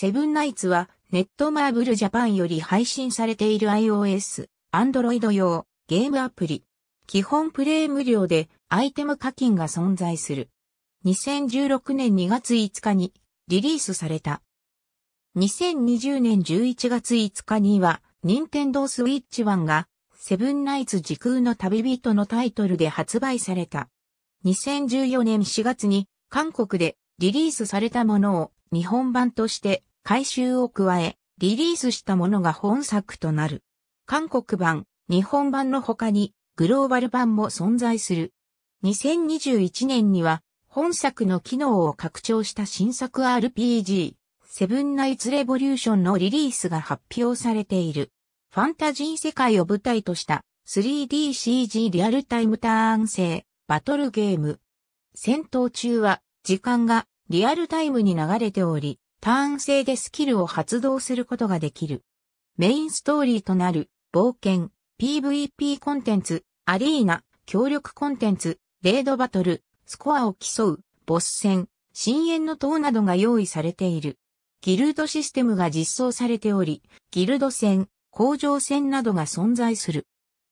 セブンナイツは、ネットマーブルジャパンより配信されている iOS、Android 用、ゲームアプリ。基本プレイ無料で、アイテム課金が存在する。2016年2月5日に、リリースされた。2020年11月5日には、任天堂スイッチ1が、セブンナイツ時空の旅人のタイトルで発売された。2014年4月に、韓国でリリースされたものを日本版として改修を加え、リリースしたものが本作となる。韓国版、日本版の他に、グローバル版も存在する。2021年には、本作の機能を拡張した新作 RPG、セブンナイツレボリューションのリリースが発表されている。ファンタジー世界を舞台とした 3DCG リアルタイムターン制バトルゲーム。戦闘中は時間がリアルタイムに流れており、ターン制でスキルを発動することができる。メインストーリーとなる冒険、PVP コンテンツ、アリーナ、協力コンテンツ、レードバトル、スコアを競う、ボス戦、深淵の塔などが用意されている。ギルドシステムが実装されており、ギルド戦、工場戦などが存在する。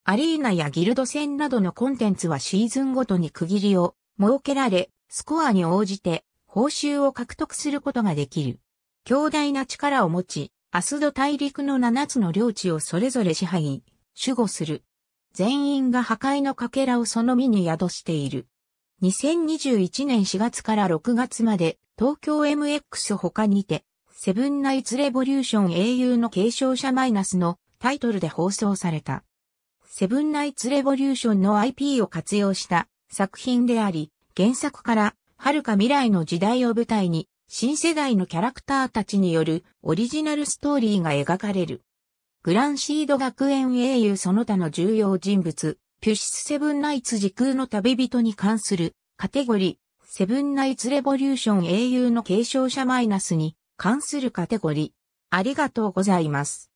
アリーナやギルド戦などのコンテンツはシーズンごとに区切りを設けられ、スコアに応じて報酬を獲得することができる。強大な力を持ち、アスド大陸の7つの領地をそれぞれ支配、守護する。全員が破壊のかけらをその身に宿している。2021年4月から6月まで東京 MX 他にて、セブンナイツレボリューション英雄の継承者マイナスのタイトルで放送された。セブンナイツレボリューションの IP を活用した作品であり、原作から遥か未来の時代を舞台に、新世代のキャラクターたちによるオリジナルストーリーが描かれる。グランシード学園英雄その他の重要人物、ピュシスセブンナイツ時空の旅人に関するカテゴリー、セブンナイツレボリューション英雄の継承者マイナスに関するカテゴリー。ありがとうございます。